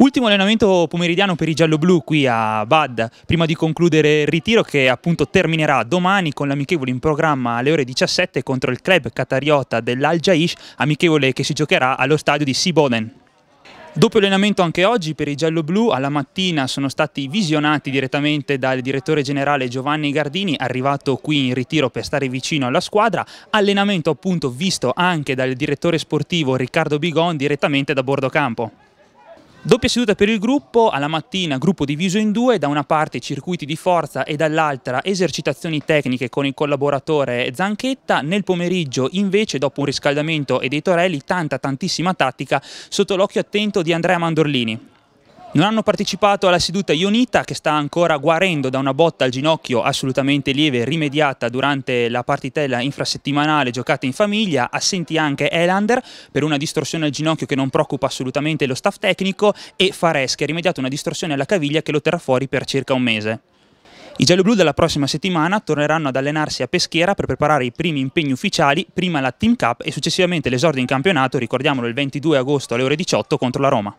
Ultimo allenamento pomeridiano per i gialloblu qui a Bad, prima di concludere il ritiro che appunto terminerà domani con l'amichevole in programma alle ore 17 contro il club catariota dell'Al Jaish, amichevole che si giocherà allo stadio di Siboden. Doppio allenamento anche oggi per i gialloblu, alla mattina sono stati visionati direttamente dal direttore generale Giovanni Gardini, arrivato qui in ritiro per stare vicino alla squadra, allenamento appunto visto anche dal direttore sportivo Riccardo Bigon direttamente da bordo campo. Doppia seduta per il gruppo, alla mattina gruppo diviso in due, da una parte circuiti di forza e dall'altra esercitazioni tecniche con il collaboratore Zanchetta, nel pomeriggio invece dopo un riscaldamento e dei torelli tanta tantissima tattica sotto l'occhio attento di Andrea Mandorlini. Non hanno partecipato alla seduta Ionita che sta ancora guarendo da una botta al ginocchio assolutamente lieve rimediata durante la partitella infrasettimanale giocata in famiglia, assenti anche Elander per una distorsione al ginocchio che non preoccupa assolutamente lo staff tecnico e Fares che ha rimediato una distorsione alla caviglia che lo terrà fuori per circa un mese. I gialloblu della prossima settimana torneranno ad allenarsi a Peschiera per preparare i primi impegni ufficiali, prima la Team Cup e successivamente l'esordio in campionato, ricordiamolo il 22 agosto alle ore 18 contro la Roma.